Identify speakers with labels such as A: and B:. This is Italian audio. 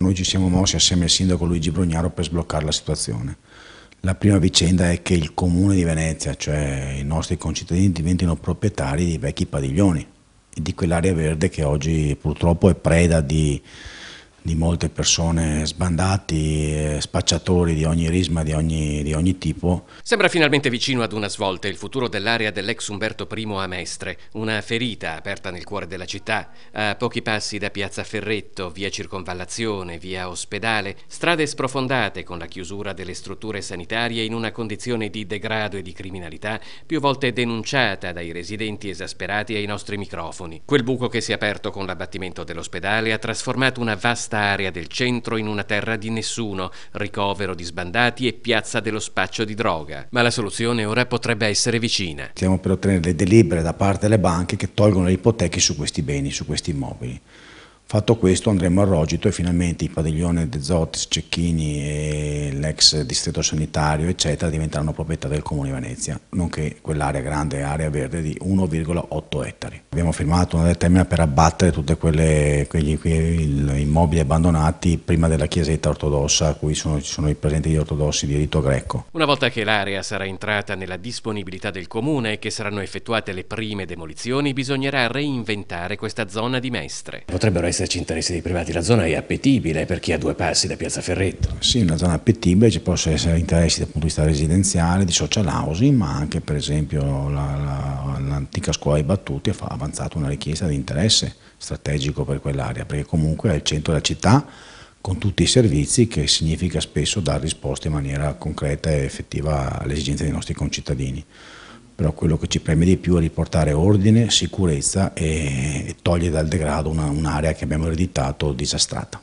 A: Noi ci siamo mossi assieme al sindaco Luigi Brugnaro per sbloccare la situazione. La prima vicenda è che il comune di Venezia, cioè i nostri concittadini, diventino proprietari di vecchi padiglioni e di quell'area verde che oggi purtroppo è preda di di molte persone sbandati, spacciatori di ogni risma, di ogni, di ogni, tipo.
B: Sembra finalmente vicino ad una svolta il futuro dell'area dell'ex Umberto I a Mestre, una ferita aperta nel cuore della città, a pochi passi da Piazza Ferretto, via Circonvallazione, via Ospedale, strade sprofondate con la chiusura delle strutture sanitarie in una condizione di degrado e di criminalità più volte denunciata dai residenti esasperati ai nostri microfoni. Quel buco che si è aperto con l'abbattimento dell'ospedale ha trasformato una vasta vasta area del centro in una terra di nessuno, ricovero di sbandati e piazza dello spaccio di droga. Ma la soluzione ora potrebbe essere vicina.
A: Stiamo per ottenere le delibere da parte delle banche che tolgono le ipoteche su questi beni, su questi immobili. Fatto questo andremo a Rogito e finalmente il padiglione De Zotis, Cecchini e l'ex distretto sanitario eccetera diventeranno proprietà del Comune di Venezia, nonché quell'area grande, area verde di 1,8 ettari. Abbiamo firmato una determina per abbattere tutti quegli immobili abbandonati prima della chiesetta ortodossa a cui sono, ci sono i presenti gli ortodossi di rito greco.
B: Una volta che l'area sarà entrata nella disponibilità del Comune e che saranno effettuate le prime demolizioni, bisognerà reinventare questa zona di Mestre. Potrebbero essere esserci interessi dei privati, la zona è appetibile per chi ha due passi da Piazza Ferretto.
A: Sì, una zona appetibile, ci possono essere interessi dal punto di vista residenziale, di social housing, ma anche per esempio l'antica la, la, scuola di Battuti ha avanzato una richiesta di interesse strategico per quell'area, perché comunque è il centro della città con tutti i servizi che significa spesso dare risposte in maniera concreta e effettiva alle esigenze dei nostri concittadini però quello che ci preme di più è riportare ordine,
B: sicurezza e, e togliere dal degrado un'area un che abbiamo ereditato disastrata.